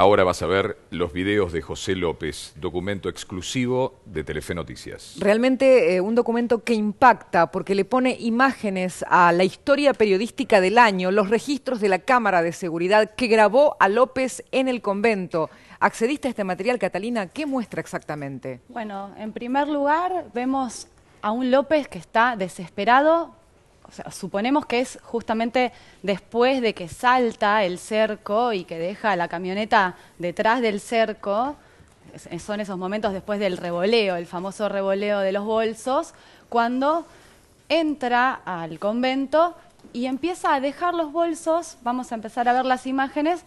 Ahora vas a ver los videos de José López, documento exclusivo de Telefe Noticias. Realmente eh, un documento que impacta porque le pone imágenes a la historia periodística del año, los registros de la Cámara de Seguridad que grabó a López en el convento. Accediste a este material, Catalina, ¿qué muestra exactamente? Bueno, en primer lugar vemos a un López que está desesperado suponemos que es justamente después de que salta el cerco y que deja la camioneta detrás del cerco, son esos momentos después del revoleo, el famoso revoleo de los bolsos, cuando entra al convento y empieza a dejar los bolsos, vamos a empezar a ver las imágenes,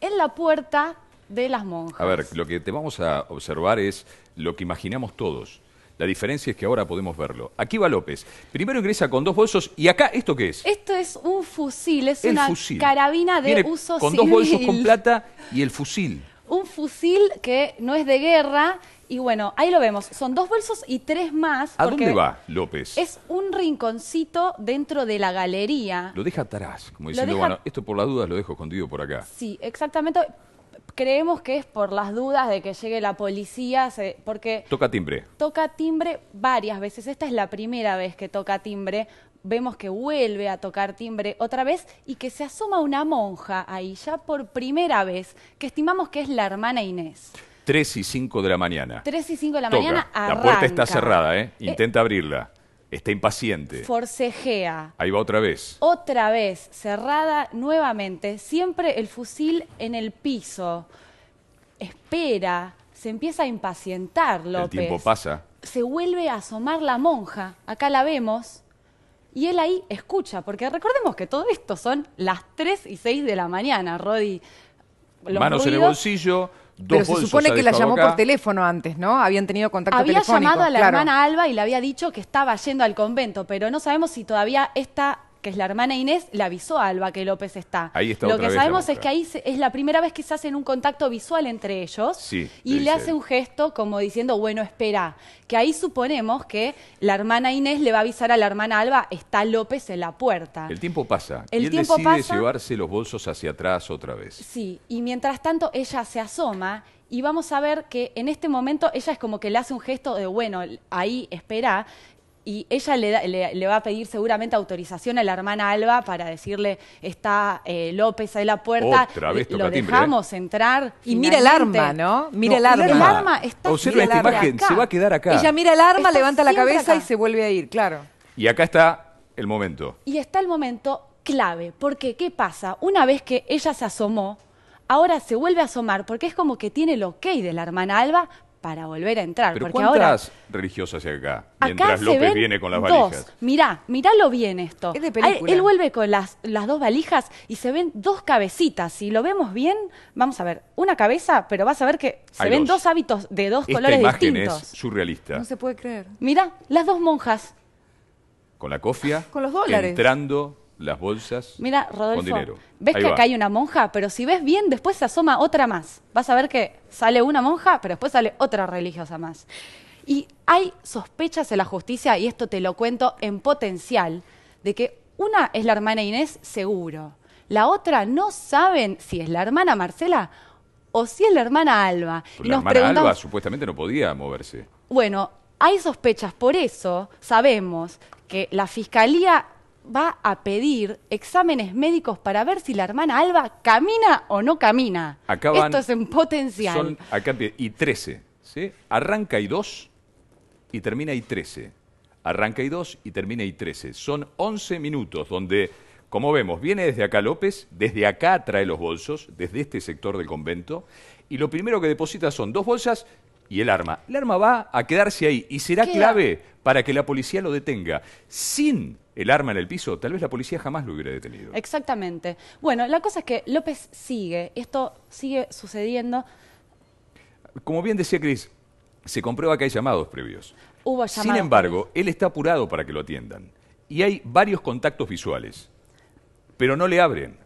en la puerta de las monjas. A ver, lo que te vamos a observar es lo que imaginamos todos la diferencia es que ahora podemos verlo. Aquí va López. Primero ingresa con dos bolsos y acá, ¿esto qué es? Esto es un fusil, es una carabina de uso con civil. Con dos bolsos con plata y el fusil. Un fusil que no es de guerra, y bueno, ahí lo vemos. Son dos bolsos y tres más. ¿A dónde va López? Es un rinconcito dentro de la galería. Lo deja atrás, como diciendo, bueno, esto por las dudas lo dejo escondido por acá. Sí, exactamente creemos que es por las dudas de que llegue la policía, porque... Toca timbre. Toca timbre varias veces. Esta es la primera vez que toca timbre. Vemos que vuelve a tocar timbre otra vez y que se asoma una monja ahí ya por primera vez, que estimamos que es la hermana Inés. Tres y cinco de la mañana. Tres y cinco de la mañana La puerta está cerrada, ¿eh? ¿eh? Intenta abrirla. Está impaciente. Forcejea. Ahí va otra vez. Otra vez, cerrada nuevamente, siempre el fusil en el piso. Espera, se empieza a impacientar López. El tiempo pasa. Se vuelve a asomar la monja, acá la vemos, y él ahí escucha, porque recordemos que todo esto son las 3 y 6 de la mañana, Rodi. Manos en el bolsillo, pero se supone que la llamó por teléfono antes, ¿no? Habían tenido contacto había Había llamado a la hermana Alba y le había dicho que estaba yendo al convento, pero no sabemos si todavía está que es la hermana Inés, le avisó a Alba que López está. Ahí está Lo que sabemos es que ahí es la primera vez que se hacen un contacto visual entre ellos y le hace un gesto como diciendo, bueno, espera, que ahí suponemos que la hermana Inés le va a avisar a la hermana Alba, está López en la puerta. El tiempo pasa. El y él decide llevarse los bolsos hacia atrás otra vez. Sí, y mientras tanto ella se asoma y vamos a ver que en este momento ella es como que le hace un gesto de, bueno, ahí espera, y ella le, va a pedir seguramente autorización a la hermana Alba para decirle, está eh, López ahí la puerta, Otra vez eh, lo ¿eh? dejamos entrar. Y mira el arma, ¿no? Mira el arma. El arma está Observa esta imagen, se va a quedar acá. Ella mira el arma, levanta la cabeza y se vuelve a ir, claro. Y acá está el momento. Y está el momento clave, porque ¿qué pasa? Una vez que ella se asomó, ahora se vuelve a asomar, porque es como que tiene el ok de la hermana Alba para volver a entrar. ¿Pero cuántas religiosas hay acá? Mientras López viene con las valijas. Mirá, lo bien esto. Es de película. Él, vuelve con las, las dos valijas y se ven dos cabecitas. Si lo vemos bien, vamos a ver, una cabeza, pero vas a ver que se ven dos. hábitos de dos colores imagen distintos. Es surrealista. No se puede creer. Mirá, las dos monjas. Con la cofia. Con los dólares. Entrando las bolsas Mira, con dinero. Ves que acá hay una monja, pero si ves bien, después se asoma otra más. Vas a ver que sale una monja, pero después sale otra religiosa más. Y hay sospechas en la justicia, y esto te lo cuento en potencial, de que una es la hermana Inés, seguro. La otra no saben si es la hermana Marcela o si es la hermana Alba. la nos hermana Alba supuestamente no podía moverse. Bueno, hay sospechas, por eso sabemos que la fiscalía va a pedir exámenes médicos para ver si la hermana Alba camina o no camina. Acaban, Esto en potencial. Son, acá, y 13, Arranca y 2 y termina y 13. Arranca y 2 y termina y 13. Son 11 minutos donde, como vemos, viene desde acá López, desde acá trae los bolsos, desde este sector del convento, y lo primero que deposita son dos bolsas y el arma. El arma va a quedarse ahí y será clave para que la policía lo detenga. Sin el arma en el piso, tal vez la policía jamás lo hubiera detenido. Exactamente. Bueno, la cosa es que López sigue, esto sigue sucediendo. Como bien decía Cris, se comprueba que hay llamados previos. Hubo llamados. Sin embargo, él está apurado para que lo atiendan. Y hay varios contactos visuales, pero no le abren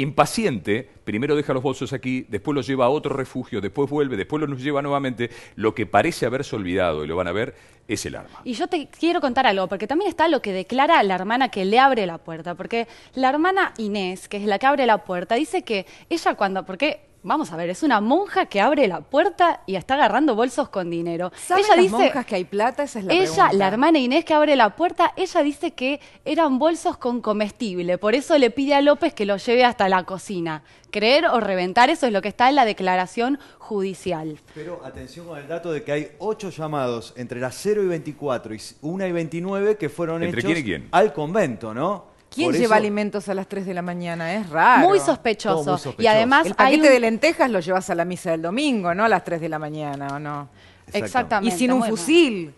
impaciente, primero deja los bolsos aquí, después los lleva a otro refugio, después vuelve, después los lleva nuevamente, lo que parece haberse olvidado, y lo van a ver, es el arma. Y yo te quiero contar algo, porque también está lo que declara la hermana que le abre la puerta, porque la hermana Inés, que es la que abre la puerta, dice que ella cuando, qué? Vamos a ver, es una monja que abre la puerta y está agarrando bolsos con dinero. ¿Saben ella las dice, monjas que hay plata? Esa es la Ella, la hermana Inés que abre la puerta, ella dice que eran bolsos con comestible. Por eso le pide a López que lo lleve hasta la cocina. Creer o reventar, eso es lo que está en la declaración judicial. Pero atención con el dato de que hay ocho llamados entre las 0 y 24 y 1 y 29 que fueron ¿Entre hechos al convento, ¿no? ¿Quién lleva alimentos a las 3 de la mañana? Es raro. Muy sospechoso. Y además. El paquete de lentejas lo llevas a la misa del domingo, ¿no? A las 3 de la mañana, ¿o no? Exactamente. Y sin un fusil.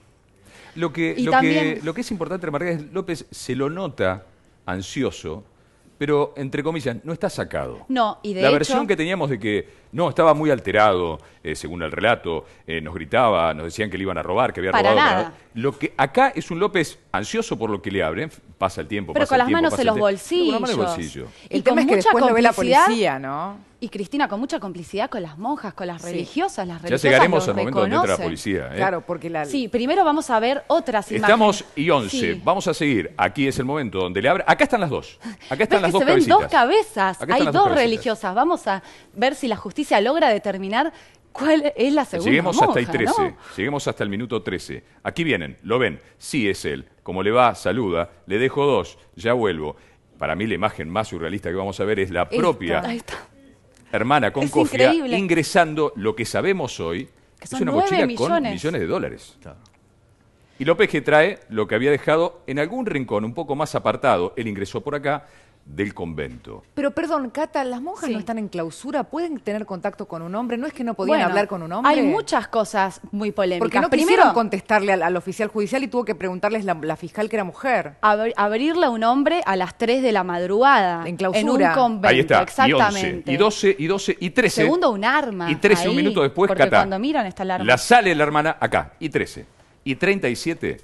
Lo que, lo, que, es importante remarcar es López se lo nota ansioso, pero entre comillas, no está sacado. No, y de La versión que teníamos de que no, estaba muy alterado, eh, según el relato, eh, nos gritaba, nos decían que le iban a robar, que había robado lo que acá es un López ansioso por lo que le abren, pasa el tiempo. Pero con las manos en los bolsillos. bolsillos. y tema es que después la policía, ¿no? Y Cristina, con mucha complicidad con las monjas, con las religiosas, las religiosas. Ya llegaremos al momento donde entra la policía. ¿eh? Claro, porque la. Sí, primero vamos a ver otras imágenes. Estamos y once, Vamos a seguir. Aquí es el momento donde le abre. Acá están las dos. Acá están las que dos se ven dos cabezas. Hay dos religiosas. Vamos a ver si la justicia logra determinar ¿Cuál es la segunda Lleguemos hasta el 13, lleguemos hasta el minuto 13. Aquí vienen, lo ven, sí es él. Como le va, saluda, le dejo dos, ya vuelvo. Para mí la imagen más surrealista que vamos a ver es la propia hermana con es ingresando lo que sabemos hoy, es una mochila con millones de dólares. Y López que trae lo que había dejado en algún rincón un poco más apartado, él ingresó por acá, del convento. Pero perdón, Cata, las monjas no están en clausura, pueden tener contacto con un hombre, no es que no podían hablar con un hombre. Hay muchas cosas muy polémicas. Porque no Primero, contestarle al, oficial judicial y tuvo que preguntarles la, fiscal que era mujer. abrirle a un hombre a las 3 de la madrugada. En clausura. En un convento, Ahí está. exactamente. Y, 11, y 12, y 12, y 13. Segundo, un arma. Y 13, un minuto después, porque Cata. cuando miran está la arma. La sale la hermana acá, y 13. Y 37,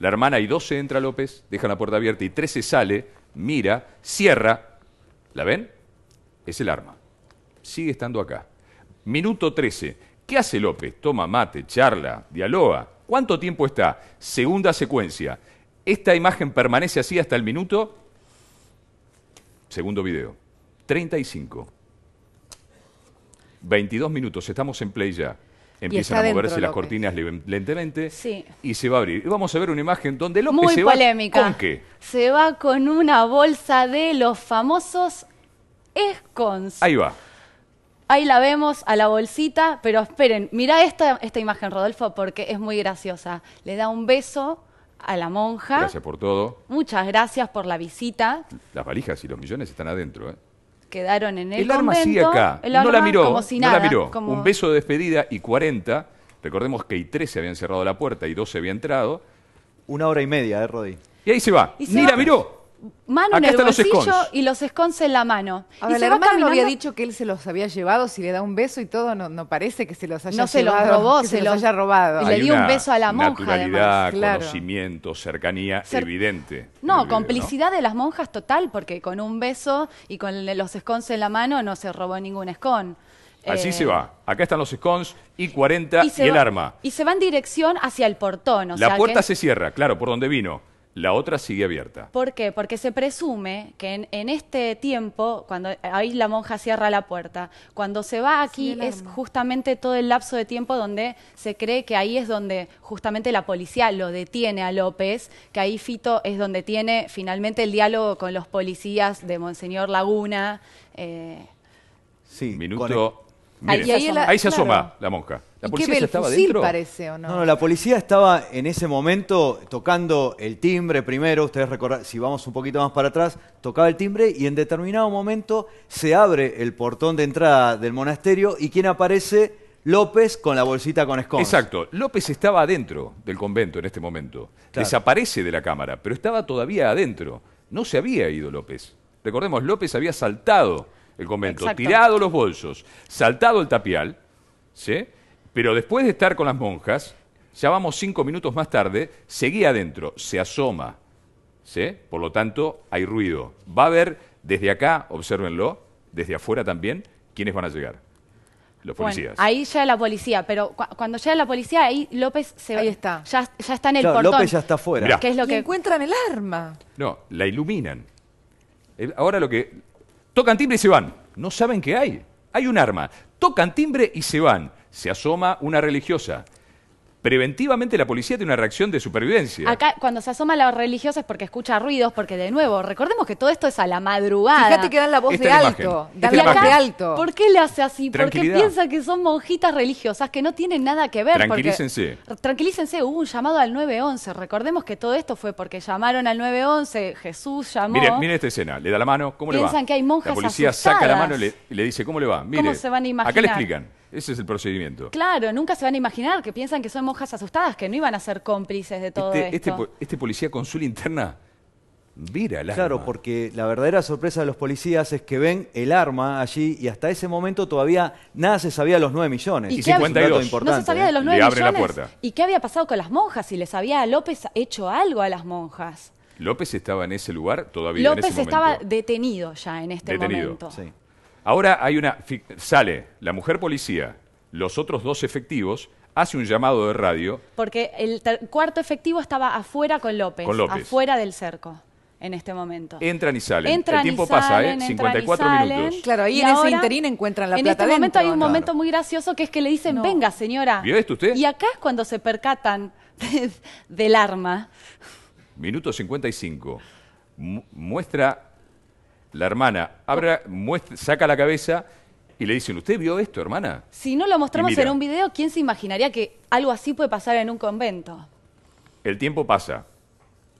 la hermana y 12 entra López, deja la puerta abierta, y 13 sale mira, cierra. ¿La ven? Es el arma. Sigue estando acá. Minuto 13. ¿Qué hace López? Toma mate, charla, dialoga. ¿Cuánto tiempo está? Segunda secuencia. Esta imagen permanece así hasta el minuto. Segundo video. 35. 22 minutos. Estamos en play ya empiezan a moverse las cortinas lentamente y se va a abrir. vamos a ver una imagen donde lo que se va con qué. Se va con una bolsa de los famosos escons. Ahí va. Ahí la vemos a la bolsita, pero esperen, mirá esta, esta imagen, Rodolfo, porque es muy graciosa. Le da un beso a la monja. Gracias por todo. Muchas gracias por la visita. Las valijas y los millones están adentro, ¿eh? quedaron en el, Arma acá. no la miró, no la miró. Un beso de despedida y 40. Recordemos que y 13 habían cerrado la puerta y 12 había entrado. Una hora y media, de ¿eh, Rodi? Y ahí se va. mira Ni la miró mano en el bolsillo y los scones en la mano. y la había dicho que él se los había llevado, si le da un beso y todo, no, parece que se los haya No se los robó, se, los, haya robado. Y le dio un beso a la monja. Naturalidad, conocimiento, cercanía evidente. No, complicidad de las monjas total, porque con un beso y con los scones en la mano no se robó ningún scone. Así eh, se va. Acá están los scones, y 40 y, el arma. Y se va en dirección hacia el portón. la puerta se cierra, claro, por donde vino. La otra sigue abierta. ¿Por qué? Porque se presume que en, este tiempo, cuando ahí la monja cierra la puerta, cuando se va aquí es justamente todo el lapso de tiempo donde se cree que ahí es donde justamente la policía lo detiene a López, que ahí Fito es donde tiene finalmente el diálogo con los policías de Monseñor Laguna. Eh, sí, minuto. ahí, se asoma la monja. ¿La policía estaba parece o no? no? No, la policía estaba en ese momento tocando el timbre primero, ustedes recordar, si vamos un poquito más para atrás, tocaba el timbre y en determinado momento se abre el portón de entrada del monasterio y ¿quién aparece López con la bolsita con escombros. Exacto. López estaba adentro del convento en este momento. Desaparece de la cámara, pero estaba todavía adentro. No se había ido López. Recordemos, López había saltado el convento, tirado los bolsos, saltado el tapial, ¿sí? Pero después de estar con las monjas, ya vamos cinco minutos más tarde, seguía adentro, se asoma. ¿sí? Por lo tanto, hay ruido. Va a haber desde acá, obsérvenlo, desde afuera también, quiénes van a llegar. Los policías. ahí llega la policía, pero cuando llega la policía, ahí López se ahí está. Ya, está en el portón. López ya está afuera. ¿Qué es lo que encuentran el arma? No, la iluminan. Ahora lo que tocan timbre y se van. No saben qué hay. Hay un arma. Tocan timbre y se van se asoma una religiosa. Preventivamente la policía tiene una reacción de supervivencia. Acá, cuando se asoma la religiosa es porque escucha ruidos, porque de nuevo, recordemos que todo esto es a la madrugada. Fíjate que dan la voz de alto. de alto. ¿Por qué le hace así? Porque piensa que son monjitas religiosas que no tienen nada que ver. Tranquilícense. Porque, tranquilícense, hubo un llamado al 911. Recordemos que todo esto fue porque llamaron al 911, Jesús llamó. Miren, miren esta escena, le da la mano, ¿cómo le va? Piensan que hay monjas La policía saca la mano y le, dice, ¿cómo le va? ¿Cómo se van a imaginar? Acá le explican. Ese es el procedimiento. Claro, nunca se van a imaginar que piensan que son monjas asustadas, que no iban a ser cómplices de todo este, este esto. Este, policía con su linterna Vira el Claro, porque la verdadera sorpresa de los policías es que ven el arma allí y hasta ese momento todavía nada se sabía de los 9 millones. Y, y 52. no se sabía ¿eh? de los 9 millones. La puerta. ¿Y qué había pasado con las monjas? Si les había López hecho algo a las monjas. López estaba en ese lugar todavía. López en ese estaba detenido ya en este detenido. momento. Sí. Ahora hay una sale la mujer policía, los otros dos efectivos hace un llamado de radio. Porque el cuarto efectivo estaba afuera con López, afuera del cerco en este momento. Entran y salen. el tiempo pasa, ¿eh? 54 minutos. Claro, ahí en ese interín encuentran la plata. En este momento hay un momento muy gracioso que es que le dicen, venga señora. ¿Vio esto usted? Y acá es cuando se percatan del arma. Minuto 55. Muestra la hermana oh. saca la cabeza y le dicen, ¿usted vio esto, hermana? Si no lo mostramos en un video, ¿quién se imaginaría que algo así puede pasar en un convento? El tiempo pasa.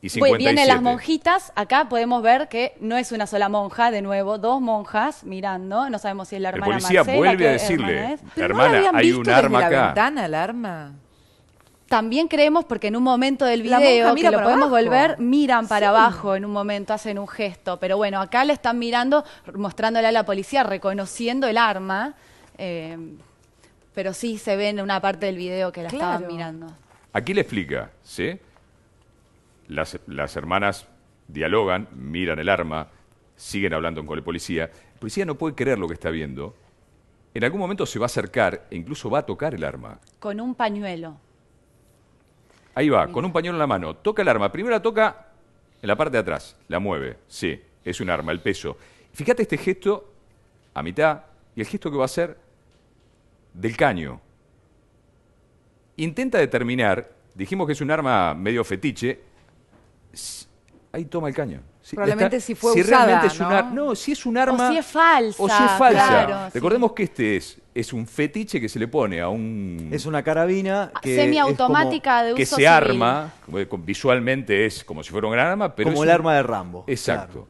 Y 57. Vienen las monjitas, acá podemos ver que no es una sola monja, de nuevo, dos monjas mirando, no sabemos si es la hermana El policía vuelve a decirle, hermana, hay un arma acá. La ventana, el arma? También creemos, porque en un momento del video, que lo podemos volver, miran para abajo en un momento, hacen un gesto. Pero bueno, acá le están mirando, mostrándole a la policía, reconociendo el arma. Eh, pero sí se ve en una parte del video que la estaban mirando. Aquí le explica, ¿sí? Las, las hermanas dialogan, miran el arma, siguen hablando con el policía. El policía no puede creer lo que está viendo. En algún momento se va a acercar e incluso va a tocar el arma. Con un pañuelo. Ahí va, con un pañuelo en la mano. Toca el arma. Primero la toca en la parte de atrás. La mueve. Sí, es un arma, el peso. Fíjate este gesto a mitad y el gesto que va a hacer del caño. Intenta determinar, dijimos que es un arma medio fetiche, ahí toma el caño. Probablemente si fue usada, realmente es ¿no? Un no, si es un arma... O si es falsa. O si es falsa. Recordemos que este es es un fetiche que se le pone a un... Es una carabina que semiautomática de uso Que se arma, visualmente es como si fuera un gran arma, pero... Como el arma de Rambo. Exacto.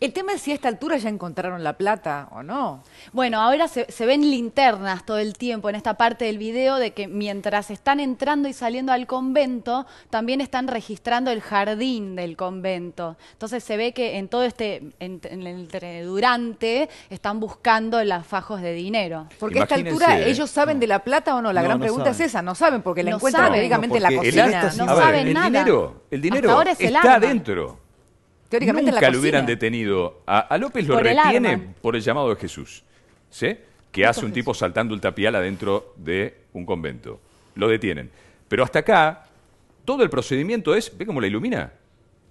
El tema es si a esta altura ya encontraron la plata o no. Bueno, ahora se, ven linternas todo el tiempo en esta parte del video de que mientras están entrando y saliendo al convento, también están registrando el jardín del convento. Entonces se ve que en todo este, en, el durante, están buscando las fajos de dinero. Porque a esta altura, ¿eh? ¿ellos saben de la plata o no? La gran pregunta es esa, no saben porque la encuentran no, en la cocina. no saben Dinero, el dinero está dentro. Teóricamente en la lo hubieran detenido. A, López lo retienen por el llamado de Jesús. ¿Sí? Que hace un tipo saltando el tapial adentro de un convento. Lo detienen. Pero hasta acá, todo el procedimiento es, ¿ve cómo la ilumina?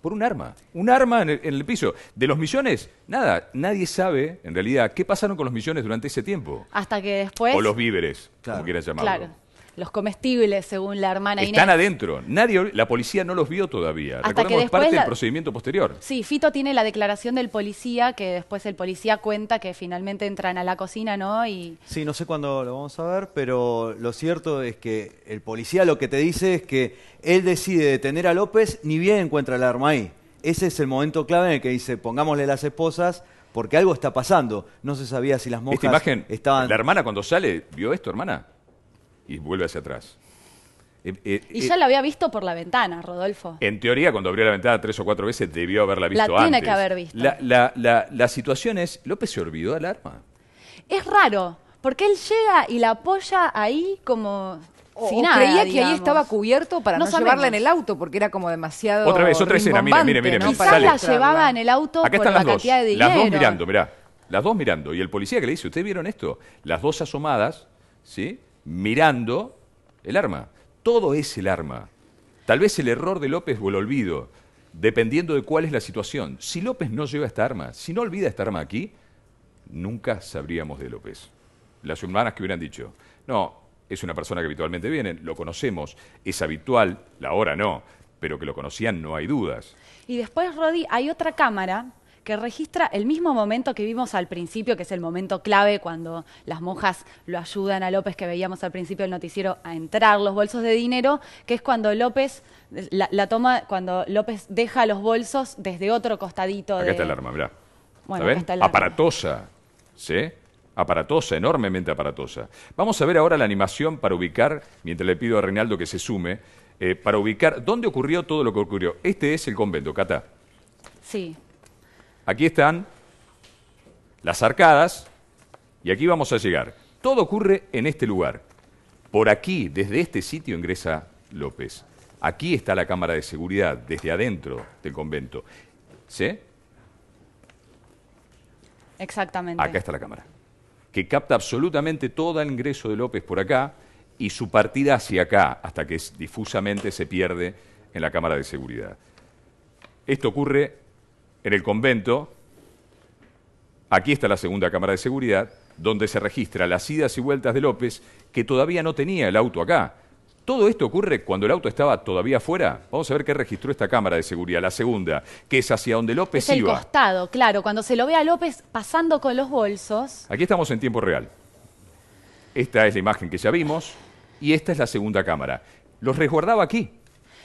Por un arma. Un arma en el, piso. De los millones, nada. Nadie sabe, en realidad, qué pasaron con los millones durante ese tiempo. Hasta que después. O los víveres, como quieras llamarlo. Claro los comestibles, según la hermana Están Están adentro. Nadie, la policía no los vio todavía. Recordemos, que es parte del procedimiento posterior. Sí, Fito tiene la declaración del policía, que después el policía cuenta que finalmente entran a la cocina, ¿no? Y... Sí, no sé cuándo lo vamos a ver, pero lo cierto es que el policía lo que te dice es que él decide detener a López ni bien encuentra el arma ahí. Ese es el momento clave en el que dice, pongámosle las esposas, porque algo está pasando. No se sabía si las monjas Esta imagen, estaban... La hermana cuando sale, ¿vio esto, hermana? y vuelve hacia atrás. Eh, eh, y eh, ya la había visto por la ventana, Rodolfo. En teoría, cuando abrió la ventana tres o cuatro veces, debió haberla visto antes. La tiene que haber visto. La, situación es, ¿López se olvidó del arma? Es raro, porque él llega y la apoya ahí como... sin creía que ahí estaba cubierto para no, salvarla llevarla en el auto, porque era como demasiado. Otra vez, otra escena, mire, mire, mire. Quizás la llevaba en el auto por las dos, de dinero. Las dos mirando, mirá. Las dos mirando. Y el policía que le dice, ¿ustedes vieron esto? Las dos asomadas, ¿sí? mirando el arma. Todo es el arma. Tal vez el error de López o el olvido, dependiendo de cuál es la situación. Si López no lleva esta arma, si no olvida esta arma aquí, nunca sabríamos de López. Las humanas que hubieran dicho, no, es una persona que habitualmente viene, lo conocemos, es habitual, la hora no, pero que lo conocían no hay dudas. Y después, Rodi, hay otra cámara que registra el mismo momento que vimos al principio, que es el momento clave cuando las monjas lo ayudan a López, que veíamos al principio del noticiero, a entrar los bolsos de dinero, que es cuando López la, toma, cuando López deja los bolsos desde otro costadito. Acá está el arma, mirá. Bueno, está el arma. Aparatosa, ¿sí? Aparatosa, enormemente aparatosa. Vamos a ver ahora la animación para ubicar, mientras le pido a Reinaldo que se sume, eh, para ubicar dónde ocurrió todo lo que ocurrió. Este es el convento, Cata. Sí, Aquí están las arcadas y aquí vamos a llegar. Todo ocurre en este lugar. Por aquí, desde este sitio, ingresa López. Aquí está la cámara de seguridad, desde adentro del convento. ¿Sí? Exactamente. Acá está la cámara, que capta absolutamente todo el ingreso de López por acá y su partida hacia acá, hasta que difusamente se pierde en la cámara de seguridad. Esto ocurre en el convento, aquí está la segunda cámara de seguridad, donde se registra las idas y vueltas de López, que todavía no tenía el auto acá. Todo esto ocurre cuando el auto estaba todavía afuera. Vamos a ver qué registró esta cámara de seguridad, la segunda, que es hacia donde López es el costado, claro, cuando se lo ve a López pasando con los bolsos. Aquí estamos en tiempo real. Esta es la imagen que ya vimos y esta es la segunda cámara. Los resguardaba aquí,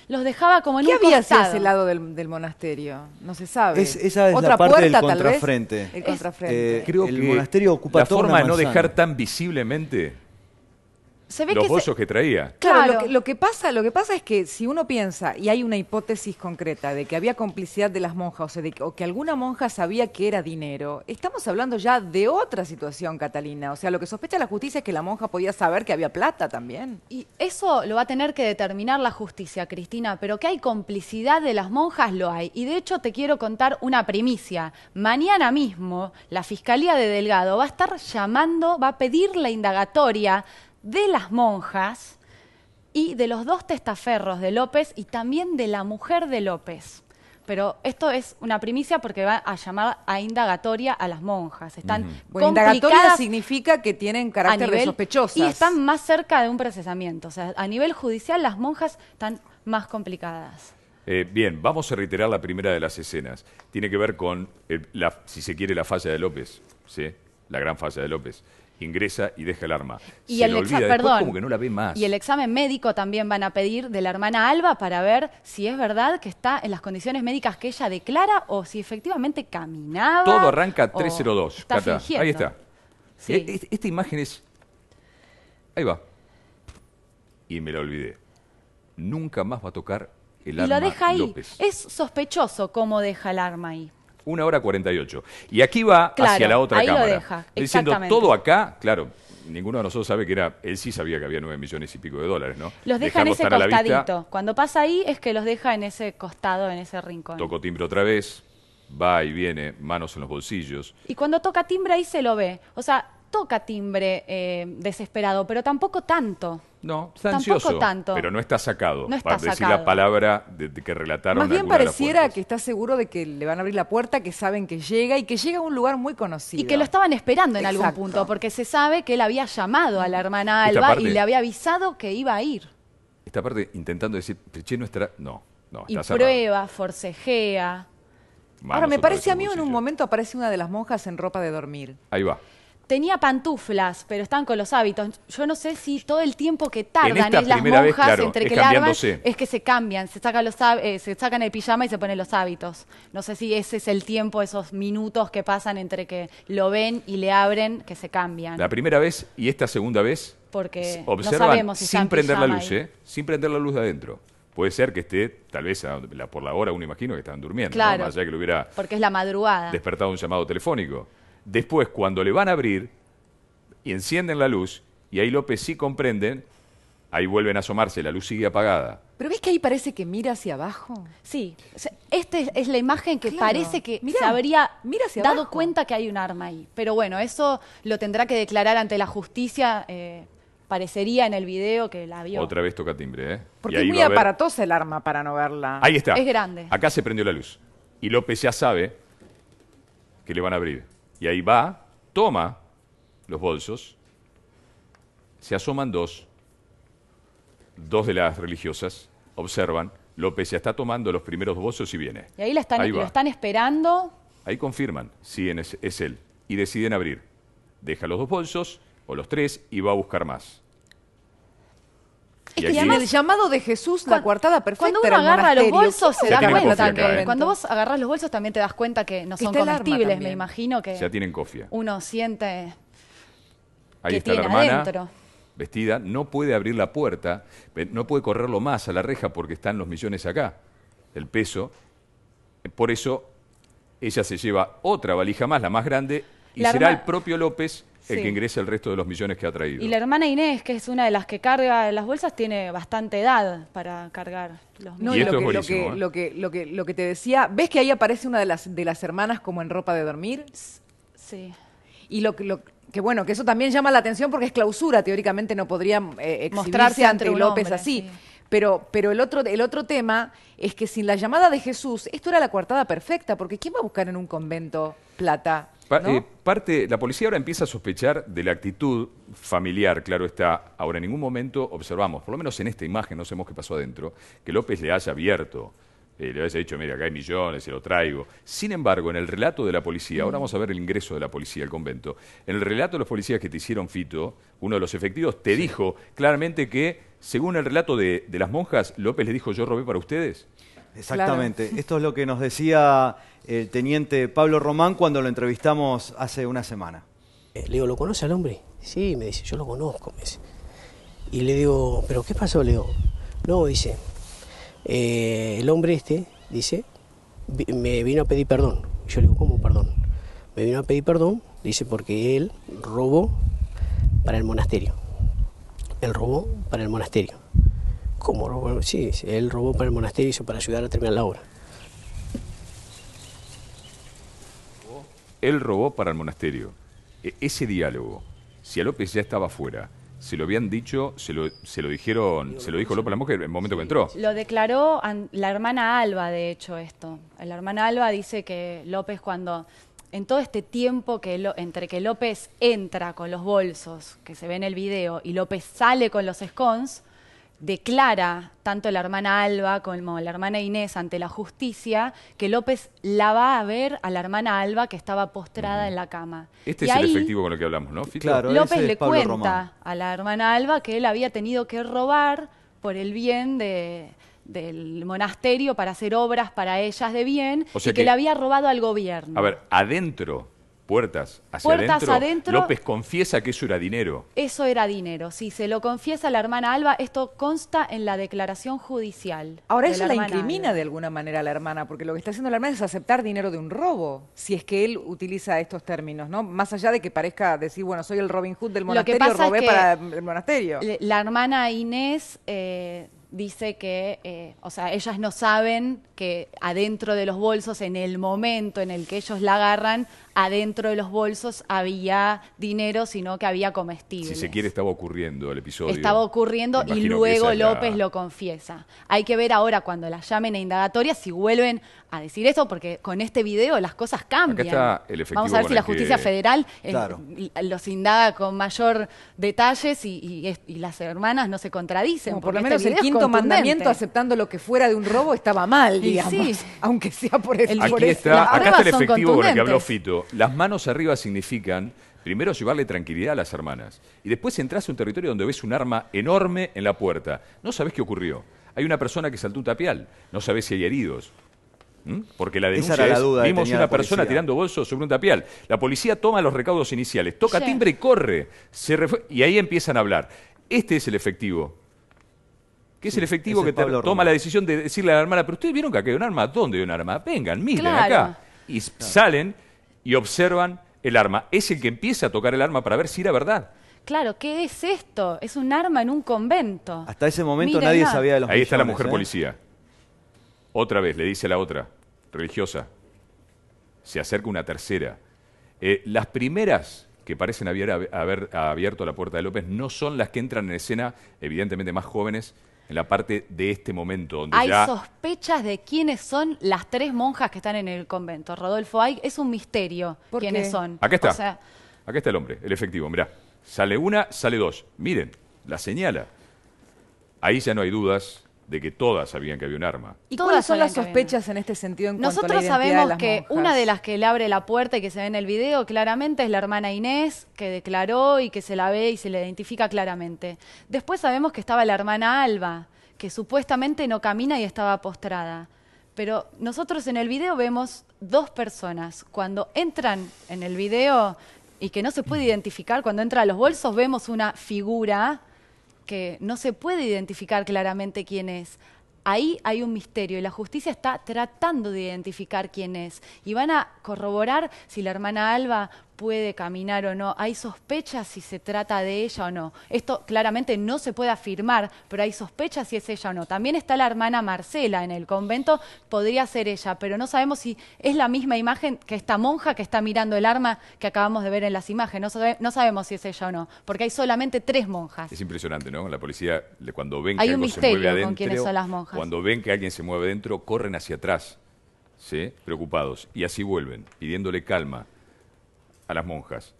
los dejaba como en ¿Qué había hacia ese lado del, del monasterio? No se sabe. esa es ¿Otra la parte puerta, del contrafrente. Tal vez? El contrafrente. Eh, creo el que monasterio ocupa la forma de no dejar tan visiblemente los que que traía. Claro, Lo, que, pasa, lo que pasa es que si uno piensa y hay una hipótesis concreta de que había complicidad de las monjas, o o que alguna monja sabía que era dinero, estamos hablando ya de otra situación, Catalina. O sea, lo que sospecha la justicia es que la monja podía saber que había plata también. Y eso lo va a tener que determinar la justicia, Cristina, pero que hay complicidad de las monjas lo hay. Y de hecho te quiero contar una primicia. Mañana mismo la Fiscalía de Delgado va a estar llamando, va a pedir la indagatoria de las monjas y de los dos testaferros de López y también de la mujer de López. Pero esto es una primicia porque va a llamar a indagatoria a las monjas. Están indagatoria significa que tienen carácter de sospechosas. Y están más cerca de un procesamiento. O sea, a nivel judicial las monjas están más complicadas. Eh, bien, vamos a reiterar la primera de las escenas. Tiene que ver con, eh, la, si se quiere, la falla de López. ¿sí? La gran falla de López ingresa y deja el arma. Y Se el perdón, ve más. Y el examen médico también van a pedir de la hermana Alba para ver si es verdad que está en las condiciones médicas que ella declara o si efectivamente caminaba. Todo arranca 302. Cata. Ahí está. E-, e-, esta imagen es. Ahí va. Y me la olvidé. Nunca más va a tocar el arma. Y la deja ahí. Es sospechoso cómo deja el arma ahí. Una hora 48. Y aquí va hacia la otra ahí cámara. Lo deja, diciendo todo acá, claro, ninguno de nosotros sabe que era, él sí sabía que había nueve millones y pico de dólares, ¿no? Los deja en ese costadito. Cuando pasa ahí es que los deja en ese costado, en ese rincón. Tocó timbre otra vez, va y viene, manos en los bolsillos. Y cuando toca timbre ahí se lo ve. O sea, toca timbre eh, desesperado, pero tampoco tanto. No, está tampoco tanto. pero no está sacado. No está para decir la palabra de, que relataron. Más bien pareciera que está seguro de que le van a abrir la puerta, que saben que llega y que llega a un lugar muy conocido. Y que lo estaban esperando en algún punto, porque se sabe que él había llamado a la hermana Alba y le había avisado que iba a ir. Esta parte intentando decir, Triché, no estará... No, no, está Y prueba, forcejea. Ahora, me parece a mí en un momento aparece una de las monjas en ropa de dormir. Ahí va. Tenía pantuflas, pero están con los hábitos. Yo no sé si todo el tiempo que tardan en las monjas entre que largan es que se cambian, se sacan, los, eh, se sacan el pijama y se ponen los hábitos. No sé si ese es el tiempo, esos minutos que pasan entre que lo ven y le abren, que se cambian. La primera vez y esta segunda vez porque sin prender la luz, ¿eh? sin prender la luz de adentro. Puede ser que esté, tal vez por la hora, uno imagino que están durmiendo, más allá que lo hubiera porque es la madrugada. despertado un llamado telefónico. Después, cuando le van a abrir y encienden la luz, y ahí López sí comprenden, ahí vuelven a asomarse, la luz sigue apagada. ¿Pero ves que ahí parece que mira hacia abajo? Sí, esta es, la imagen que parece que mira, se habría dado cuenta que hay un arma ahí. Pero bueno, eso lo tendrá que declarar ante la justicia. Eh, parecería en el video que la vio. Otra vez toca timbre, ¿eh? Porque es muy aparatosa el arma para no verla. Ahí está. Es grande. Acá se prendió la luz. Y López ya sabe que le van a abrir. Y ahí va, toma los bolsos, se asoman dos, dos de las religiosas, observan, López ya está tomando los primeros bolsos y viene. Y ahí, están, e- lo están esperando. Ahí confirman, si es él, y deciden abrir. Deja los dos bolsos, o los tres, y va a buscar más. Es que el llamado de Jesús, la coartada perfecta. Cuando uno agarra los bolsos, se da cuenta Cuando vos agarras los bolsos, también te das cuenta que no son comestibles, me imagino que. Ya tienen cofia. Uno siente. Ahí está la hermana. vestida, no puede abrir la puerta, no puede correrlo más a la reja porque están los millones acá, el peso. Por eso ella se lleva otra valija más, la más grande, y será el propio López el que ingresa el resto de los millones que ha traído. Y la hermana Inés, que es una de las que carga las bolsas, tiene bastante edad para cargar los millones. y esto ¿eh? lo, que, lo, que, lo, que, te decía, ¿ves que ahí aparece una de las, de las hermanas como en ropa de dormir? Sí. Y lo, que bueno, que eso también llama la atención porque es clausura, teóricamente no podría eh, mostrarse ante López así. Pero, pero otro, el otro tema es que sin la llamada de Jesús, esto era la coartada perfecta, porque ¿quién va a buscar en un convento plata eh, parte, la policía ahora empieza a sospechar de la actitud familiar, claro está. Ahora, en ningún momento observamos, por lo menos en esta imagen, no sabemos qué pasó adentro, que López le haya abierto, eh, le haya dicho, mira, acá hay millones, se lo traigo. Sin embargo, en el relato de la policía, ahora mm. vamos a ver el ingreso de la policía al convento, en el relato de los policías que te hicieron Fito, uno de los efectivos, te dijo claramente que, según el relato de, de las monjas, López le dijo, yo robé para ustedes. Exactamente. Esto es lo que nos decía el teniente Pablo Román cuando lo entrevistamos hace una semana. Eh, le digo, ¿lo conoce al hombre? Sí, me dice, yo lo conozco, me dice. Y le digo, ¿pero qué pasó? Leo? no, dice, eh, el hombre este, dice, me vino a pedir perdón. Yo le digo, ¿cómo perdón? Me vino a pedir perdón, dice, porque él robó para el monasterio. Él robó para el monasterio. ¿Cómo robó? sí, él robó para el monasterio para ayudar a terminar la obra. Él robó para el monasterio. E, ese diálogo, si a López ya estaba fuera, se lo habían dicho, se lo, dijeron, se lo dijo López a la mujer en el momento que entró. Lo declaró la hermana Alba, de hecho, esto. La hermana Alba dice que López cuando... En todo este tiempo que entre que López entra con los bolsos, que se ve en el video, y López sale con los scones, declara tanto la hermana Alba como la hermana Inés ante la justicia que López la va a ver a la hermana Alba que estaba postrada en la cama. Este es el efectivo con el que hablamos, ¿no? Claro, López le cuenta a la hermana Alba que él había tenido que robar por el bien del monasterio para hacer obras para ellas de bien y que, que, le había robado al gobierno. A ver, adentro puertas hacia adentro, López confiesa que eso era dinero. Eso era dinero, Si se lo confiesa la hermana Alba, esto consta en la declaración judicial. Ahora ella la, incrimina de alguna manera a la hermana, porque lo que está haciendo la hermana es aceptar dinero de un robo, si es que él utiliza estos términos, ¿no? Más allá de que parezca decir, bueno, soy el Robin Hood del monasterio, robé para el monasterio. La hermana Inés... Eh, dice que, eh, o sea, ellas no saben que adentro de los bolsos, en el momento en el que ellos la agarran, adentro de los bolsos había dinero, sino que había comestibles. Si se quiere, estaba ocurriendo el episodio. Estaba ocurriendo y luego López lo confiesa. Hay que ver ahora cuando la llamen a indagatoria si vuelven a decir eso, porque con este video las cosas cambian. Vamos a ver si la justicia federal eh, los indaga con mayor detalles y, las hermanas no se contradicen. por lo este menos el quinto mandamiento aceptando lo que fuera de un robo estaba mal, Sí. Aunque sea por el, Aquí acá está el efectivo con el que habló Fito las manos arriba significan primero llevarle tranquilidad a las hermanas y después entras a un territorio donde ves un arma enorme en la puerta. No sabes qué ocurrió. Hay una persona que saltó un tapial, no sabes si hay heridos. Porque la denuncia vimos una persona tirando bolsos sobre un tapial. La policía toma los recaudos iniciales, toca timbre y corre. y ahí empiezan a hablar. Este es el efectivo ¿Qué es el efectivo que toma la decisión de decirle a la hermana, pero ustedes vieron que hay un arma, ¿dónde hay un arma? Vengan, miren acá. Y salen y observan el arma. Es el que empieza a tocar el arma para ver si era verdad. Claro, ¿qué es esto? Es un arma en un convento. Hasta ese momento nadie sabía de los Ahí está la mujer ¿eh? policía. Otra vez, le dice la otra, religiosa. Se acerca una tercera. Eh, las primeras que parecen haber abierto la puerta de López no son las que entran en escena, evidentemente más jóvenes, en la parte de este momento. Donde hay sospechas de quiénes son las tres monjas que están en el convento. Rodolfo, hay, es un misterio quiénes son. Acá está. está el hombre, el efectivo. Mirá, sale una, sale dos. Miren, la señala. Ahí ya no hay dudas de que todas sabían que había un arma. ¿Y cuáles son las sospechas en este sentido en Nosotros cuanto a sabemos que una de las que le abre la puerta y que se ve en el video claramente es la hermana Inés, que declaró y que se la ve y se le identifica claramente. Después sabemos que estaba la hermana Alba, que supuestamente no camina y estaba postrada. Pero nosotros en el video vemos dos personas. Cuando entran en el video y que no se puede identificar, cuando entra a los bolsos vemos una figura que no se puede identificar claramente quién es. Ahí hay un misterio y la justicia está tratando de identificar quién es. Y van a corroborar si la hermana Alba puede caminar o no, hay sospechas si se trata de ella o no. Esto claramente no se puede afirmar, pero hay sospechas si es ella o no. También está la hermana Marcela en el convento, podría ser ella, pero no sabemos si es la misma imagen que esta monja que está mirando el arma que acabamos de ver en las imágenes. No, sabemos si es ella o no, porque hay solamente tres monjas. Es impresionante, ¿no? La policía, cuando ven que hay un misterio se mueve con son las monjas. cuando ven que alguien se mueve dentro corren hacia atrás, ¿sí? preocupados, y así vuelven, pidiéndole calma a las monjas.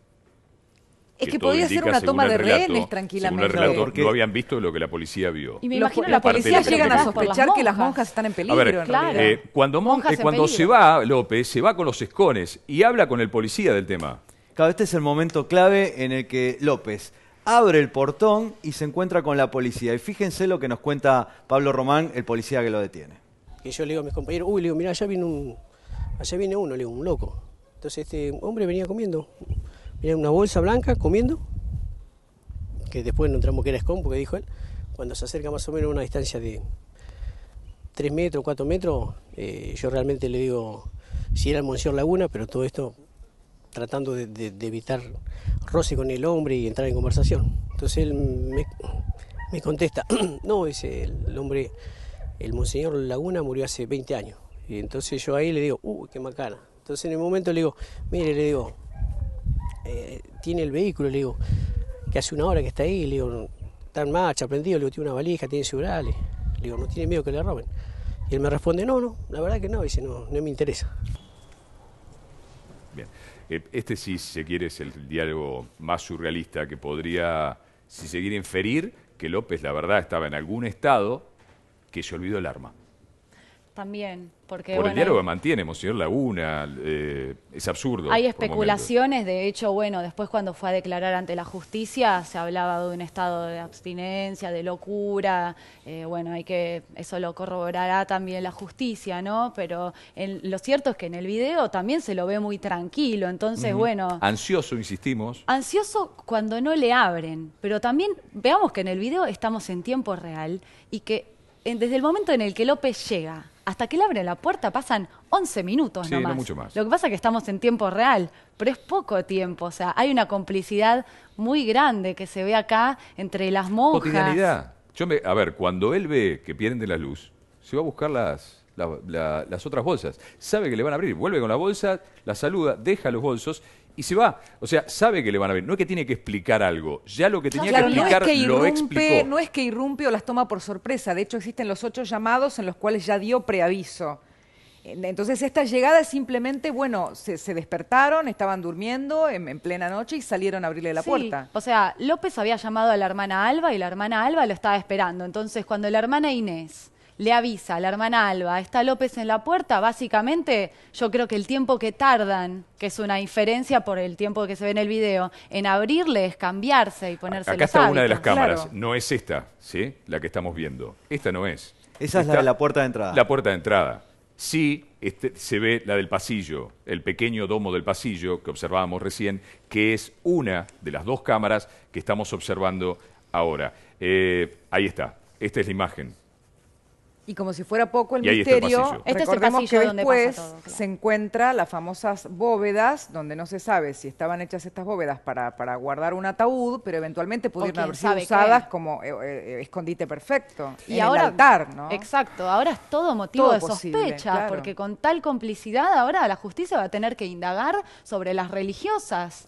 Es que, podía ser una toma de rehenes tranquilamente. no, habían visto lo que la policía vio. Y me imagino que la policía llegan a sospechar que las monjas están en peligro. claro. Eh, cuando monjas cuando se va López, se va con los escones y habla con el policía del tema. Claro, este es el momento clave en el que López abre el portón y se encuentra con la policía. Y fíjense lo que nos cuenta Pablo Román, el policía que lo detiene. Y yo le digo a mis compañeros, uy, le digo, mira, allá viene un, allá viene uno, le digo, un loco. Entonces este hombre venía comiendo, venía una bolsa blanca comiendo, que después no entramos que era escompo, que dijo él, cuando se acerca más o menos a una distancia de 3 metros, 4 metros, eh, yo realmente le digo si era el Monseñor Laguna, pero todo esto tratando de, evitar roce con el hombre y entrar en conversación. Entonces él me, me contesta, no, dice el hombre, el Monseñor Laguna murió hace 20 años. Y entonces yo ahí le digo, uy, uh, qué macana. Entonces en el momento le digo, mire, le digo, eh, tiene el vehículo, le digo, que hace una hora que está ahí, le digo, está en marcha, prendido, le digo, tiene una valija, tiene cebrales, le digo, no tiene miedo que le roben. Y él me responde, no, no, la verdad que no, dice, no, no me interesa. Bien. Eh, este, sí se quiere, es el diálogo más surrealista que podría, si se quiere, inferir que López, la verdad, estaba en algún estado que se olvidó el arma. También, porque... Por el diálogo mantiene, Monseñor Laguna, eh, es absurdo. Hay especulaciones, de hecho, bueno, después cuando fue a declarar ante la justicia se hablaba de un estado de abstinencia, de locura, eh, bueno, hay que, eso lo corroborará también la justicia, ¿no? Pero lo cierto es que en el video también se lo ve muy tranquilo, entonces, bueno... Ansioso, insistimos. Ansioso cuando no le abren, pero también veamos que en el video estamos en tiempo real y que desde el momento en el que López llega hasta que él abre la puerta pasan 11 minutos sí, No mucho más. Lo que pasa es que estamos en tiempo real, pero es poco tiempo. O sea, hay una complicidad muy grande que se ve acá entre las monjas. Cotidianidad. Yo me, a ver, cuando él ve que pierden la luz, se va a buscar las otras bolsas. Sabe que le van a abrir, vuelve con la bolsa, la saluda, deja los bolsos y se va. O sea, sabe que le van a ver. No es que tiene que explicar algo. Ya lo que tenía que explicar no es que irrumpe, lo explicó. No es que irrumpe o las toma por sorpresa. De hecho, existen los ocho llamados en los cuales ya dio preaviso. Entonces, esta llegada es simplemente, bueno, se, despertaron, estaban durmiendo en, plena noche y salieron a abrirle la puerta. O sea, López había llamado a la hermana Alba y la hermana Alba lo estaba esperando. Entonces, cuando la hermana Inés le avisa a la hermana Alba, está López en la puerta, básicamente yo creo que el tiempo que tardan, que es una diferencia por el tiempo que se ve en el video, en abrirle es cambiarse y ponerse Acá está una de las cámaras, no es esta, ¿sí? La que estamos viendo. Esta no es. Esa es la de la puerta de entrada. La puerta de entrada. Sí, este, se ve la del pasillo, el pequeño domo del pasillo que observábamos recién, que es una de las dos cámaras que estamos observando ahora. Eh, ahí está, esta es la imagen. Y como si fuera poco el misterio, este después se encuentra las famosas bóvedas, donde no se sabe si estaban hechas estas bóvedas para, para guardar un ataúd, pero eventualmente pudieron haber sido usadas como eh, eh, eh, escondite perfecto y en ahora, ¿no? Exacto, ahora es todo motivo de sospecha, porque con tal complicidad ahora la justicia va a tener que indagar sobre las religiosas.